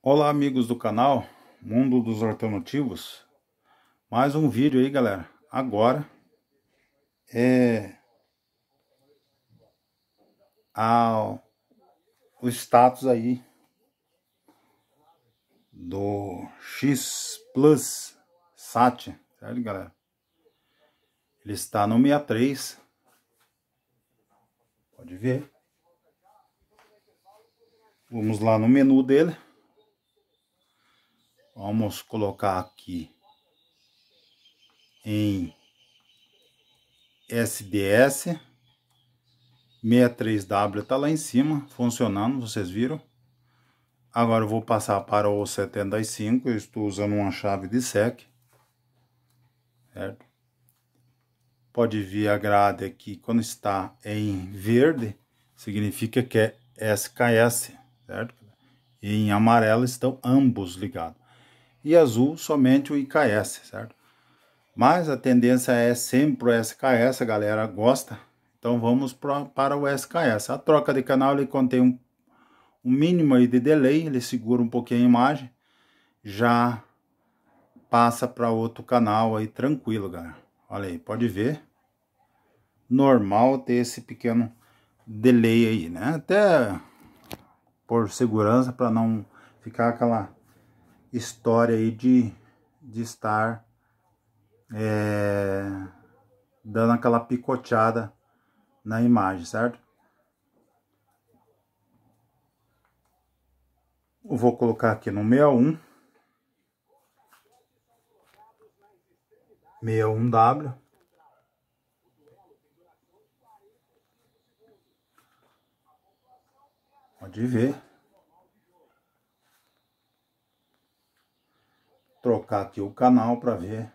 Olá amigos do canal Mundo dos Alternativos Mais um vídeo aí galera Agora É a, O status aí Do X Plus SAT Certo galera Ele está no 63 Pode ver Vamos lá no menu dele Vamos colocar aqui em SBS. 63W está lá em cima, funcionando, vocês viram? Agora eu vou passar para o 75, eu estou usando uma chave de sec. Certo? Pode vir a grade aqui, quando está em verde, significa que é SKS, certo? E em amarelo estão ambos ligados e azul somente o IKS, certo? Mas a tendência é sempre o SKS, a galera gosta. Então vamos pra, para o SKS. A troca de canal ele contém um, um mínimo de delay, ele segura um pouquinho a imagem. Já passa para outro canal aí tranquilo, galera. Olha aí, pode ver. Normal ter esse pequeno delay aí, né? Até por segurança para não ficar aquela história aí de, de estar é, dando aquela picoteada na imagem, certo? Eu vou colocar aqui no 61 61W Pode ver trocar aqui o canal para ver.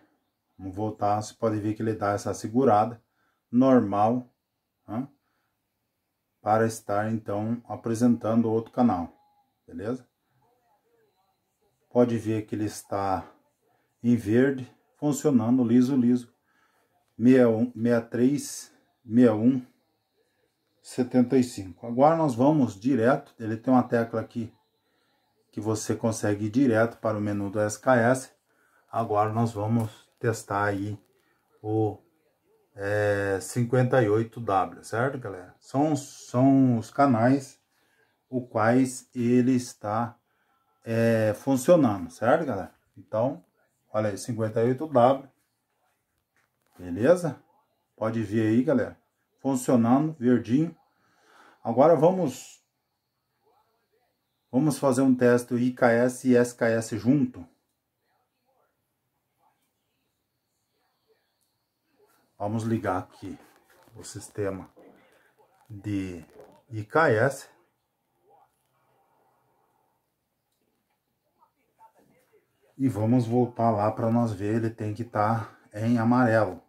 Vamos voltar, você pode ver que ele dá essa segurada normal né? para estar então apresentando outro canal, beleza? Pode ver que ele está em verde, funcionando liso, liso. 61, 63, 61, 75. Agora nós vamos direto, ele tem uma tecla aqui que você consegue ir direto para o menu do SKS. Agora nós vamos testar aí o é, 58W, certo galera? São, são os canais o quais ele está é, funcionando, certo galera? Então, olha aí, 58W, beleza? Pode ver aí galera, funcionando, verdinho. Agora vamos Vamos fazer um teste IKS e SKS junto. Vamos ligar aqui o sistema de IKS. E vamos voltar lá para nós ver, ele tem que estar tá em amarelo,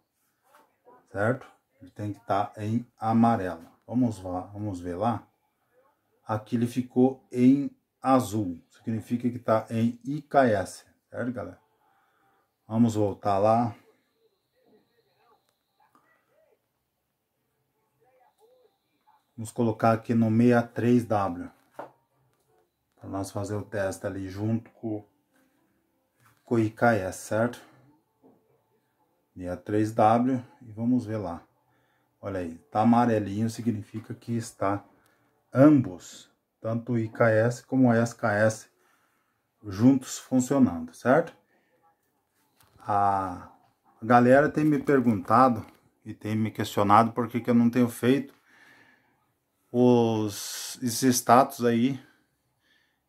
certo? Ele tem que estar tá em amarelo. Vamos, lá, vamos ver lá. Aqui ele ficou em azul, significa que está em IKS, certo, galera? Vamos voltar lá. Vamos colocar aqui no 63W. Para nós fazer o teste ali junto com, com o IKS, certo? 63W e vamos ver lá. Olha aí, tá amarelinho, significa que está ambos, tanto o IKS como o SKS, juntos funcionando, certo? A galera tem me perguntado e tem me questionado por que, que eu não tenho feito os, esses status aí.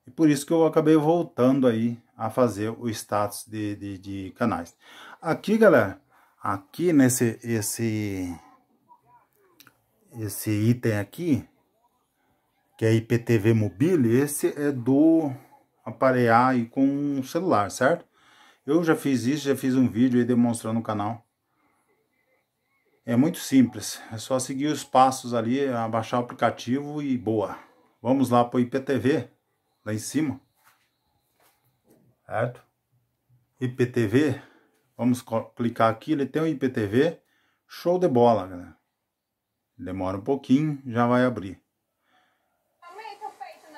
E por isso que eu acabei voltando aí a fazer o status de, de, de canais. Aqui, galera, aqui nesse esse, esse item aqui, que é IPTV Mobile, esse é do aparelhar aí com celular, certo? Eu já fiz isso, já fiz um vídeo aí demonstrando o canal. É muito simples, é só seguir os passos ali, abaixar o aplicativo e boa. Vamos lá para o IPTV, lá em cima. Certo? IPTV, vamos clicar aqui, ele tem um IPTV, show de bola, galera. Demora um pouquinho, já vai abrir.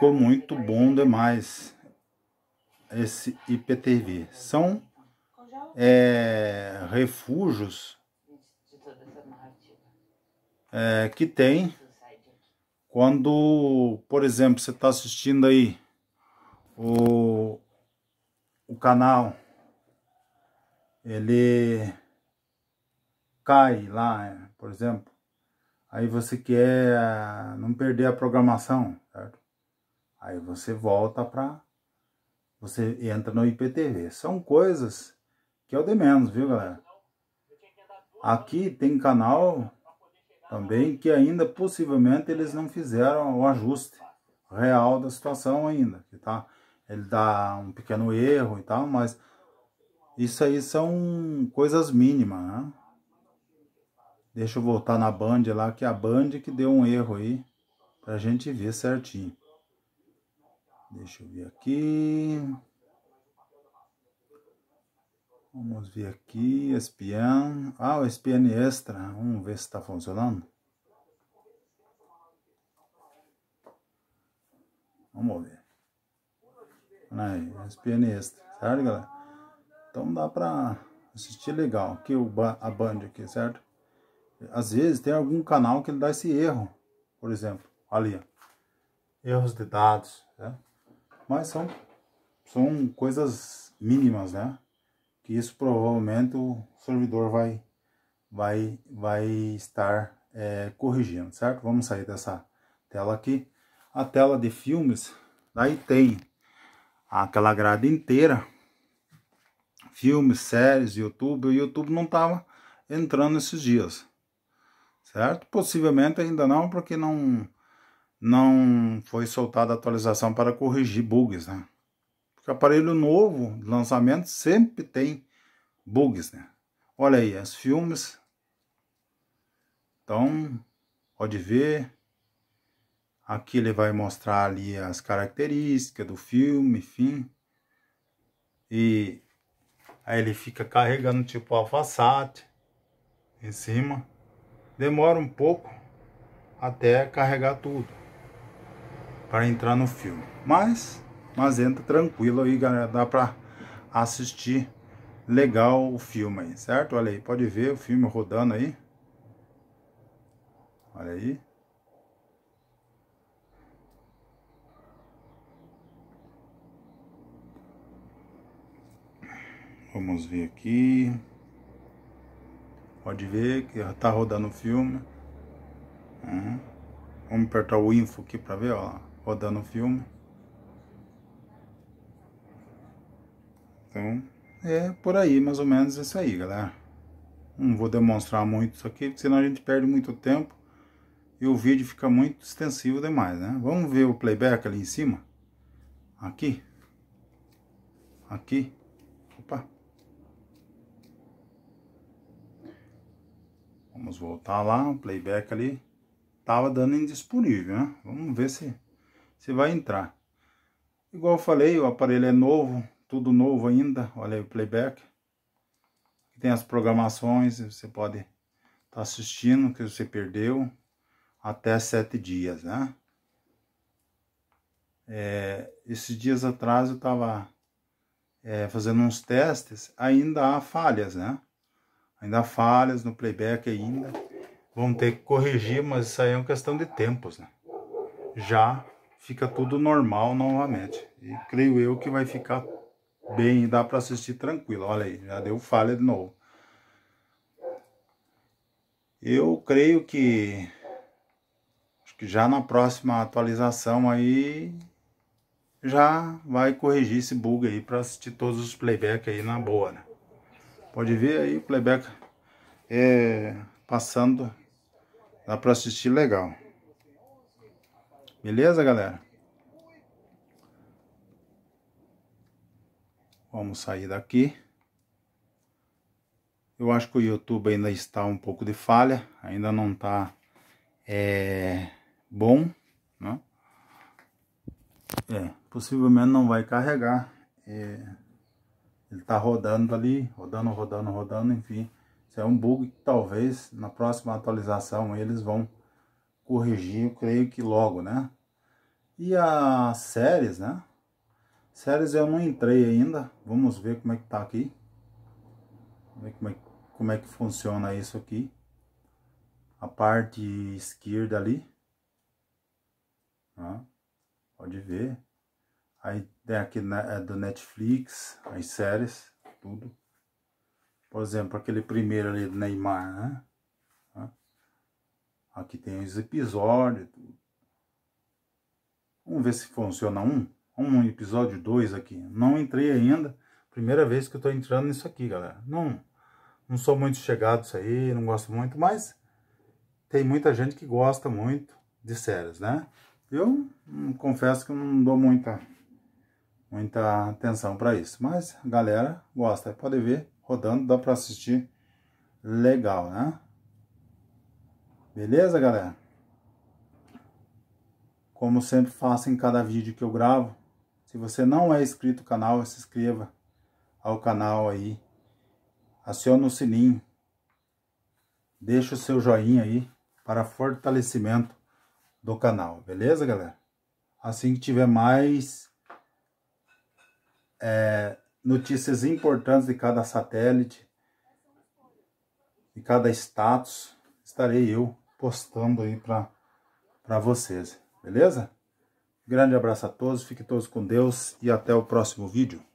ficou muito bom demais esse IPTV. São é, refúgios é, que tem quando, por exemplo, você está assistindo aí o, o canal, ele cai lá, por exemplo, aí você quer ah, não perder a programação, certo? Aí você volta para. Você entra no IPTV. São coisas que eu de menos, viu, galera? Aqui tem canal também que ainda possivelmente eles não fizeram o ajuste real da situação ainda, tá? Ele dá um pequeno erro e tal, mas isso aí são coisas mínimas, né? Deixa eu voltar na Band lá, que é a Band que deu um erro aí, pra gente ver certinho. Deixa eu ver aqui. Vamos ver aqui, SPN. Ah, o SPN extra. Vamos ver se está funcionando. Vamos ver. Olha aí, SPN extra, certo, galera? Então dá para assistir legal. Aqui o a Band aqui, certo? Às vezes tem algum canal que ele dá esse erro. Por exemplo, ali, Erros de dados, certo? Né? Mas são, são coisas mínimas, né? Que isso provavelmente o servidor vai, vai, vai estar é, corrigindo, certo? Vamos sair dessa tela aqui. A tela de filmes, daí tem aquela grade inteira. Filmes, séries, YouTube. O YouTube não estava entrando esses dias, certo? Possivelmente ainda não, porque não não foi soltada a atualização para corrigir bugs, né? Porque aparelho novo, lançamento, sempre tem bugs, né? Olha aí, os filmes. Então, pode ver. Aqui ele vai mostrar ali as características do filme, enfim. E aí ele fica carregando tipo alfaçate em cima. Demora um pouco até carregar tudo para entrar no filme. Mas, mas entra tranquilo aí, galera, dá para assistir legal o filme aí, certo? Olha aí, pode ver o filme rodando aí. Olha aí. Vamos ver aqui. Pode ver que já tá rodando o filme. Uhum. Vamos apertar o info aqui para ver, ó rodando o filme. Então, é por aí, mais ou menos isso aí, galera. Não vou demonstrar muito isso aqui, senão a gente perde muito tempo e o vídeo fica muito extensivo demais, né? Vamos ver o playback ali em cima? Aqui. Aqui. Opa. Vamos voltar lá, o playback ali. Tava dando indisponível, né? Vamos ver se você vai entrar. Igual eu falei, o aparelho é novo, tudo novo ainda, olha aí o playback. Tem as programações, você pode estar tá assistindo que você perdeu até sete dias, né? É, esses dias atrás eu estava é, fazendo uns testes, ainda há falhas, né? Ainda há falhas no playback ainda. Vão ter que corrigir, mas isso aí é uma questão de tempos, né? Já fica tudo normal novamente. E creio eu que vai ficar bem, dá para assistir tranquilo. Olha aí, já deu falha de novo. Eu creio que acho que já na próxima atualização aí já vai corrigir esse bug aí para assistir todos os playback aí na boa, né? Pode ver aí o playback é, passando, dá para assistir legal. Beleza, galera? Vamos sair daqui. Eu acho que o YouTube ainda está um pouco de falha, ainda não está é, bom, né? É, possivelmente não vai carregar. É, ele está rodando ali, rodando, rodando, rodando, enfim. Isso é um bug que talvez na próxima atualização eles vão corrigir, eu creio que logo, né? E as séries, né? Séries eu não entrei ainda. Vamos ver como é que tá aqui. Como é, como é que funciona isso aqui. A parte esquerda ali. Ah, pode ver. Aí tem aqui na, né, é do Netflix, as séries, tudo. Por exemplo, aquele primeiro ali do Neymar, né? Aqui tem os episódios. Vamos ver se funciona um. Um episódio dois aqui. Não entrei ainda. Primeira vez que eu tô entrando nisso aqui, galera. Não, não sou muito chegado isso aí, não gosto muito, mas tem muita gente que gosta muito de séries, né? Eu confesso que não dou muita, muita atenção para isso, mas a galera gosta. Pode ver, rodando, dá para assistir legal, né? Beleza, galera? Como sempre faço em cada vídeo que eu gravo, se você não é inscrito no canal, se inscreva ao canal aí. Aciona o sininho. Deixa o seu joinha aí para fortalecimento do canal, beleza, galera? Assim que tiver mais é, notícias importantes de cada satélite, de cada status, estarei eu postando aí para vocês, beleza? Grande abraço a todos, fiquem todos com Deus e até o próximo vídeo.